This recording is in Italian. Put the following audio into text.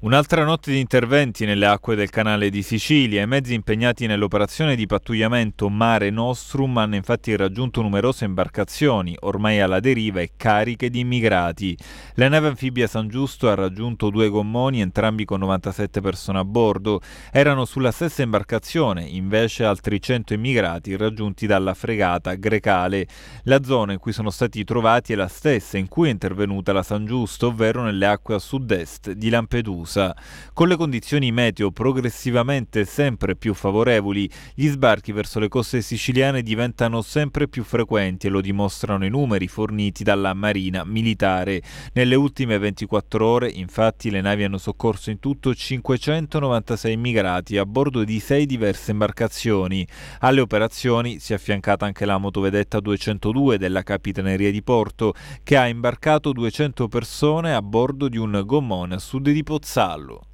Un'altra notte di interventi nelle acque del canale di Sicilia. I mezzi impegnati nell'operazione di pattugliamento Mare Nostrum hanno infatti raggiunto numerose imbarcazioni, ormai alla deriva e cariche di immigrati. La nave anfibia San Giusto ha raggiunto due gommoni, entrambi con 97 persone a bordo. Erano sulla stessa imbarcazione, invece altri 100 immigrati raggiunti dalla fregata grecale. La zona in cui sono stati trovati è la stessa in cui è intervenuta la San Giusto, ovvero nelle acque a sud-est di Lampedusa. USA. Con le condizioni meteo progressivamente sempre più favorevoli, gli sbarchi verso le coste siciliane diventano sempre più frequenti e lo dimostrano i numeri forniti dalla Marina Militare. Nelle ultime 24 ore, infatti, le navi hanno soccorso in tutto 596 immigrati a bordo di sei diverse imbarcazioni. Alle operazioni si è affiancata anche la motovedetta 202 della Capitaneria di Porto, che ha imbarcato 200 persone a bordo di un gommone a sud di Pozzano. Vassallo.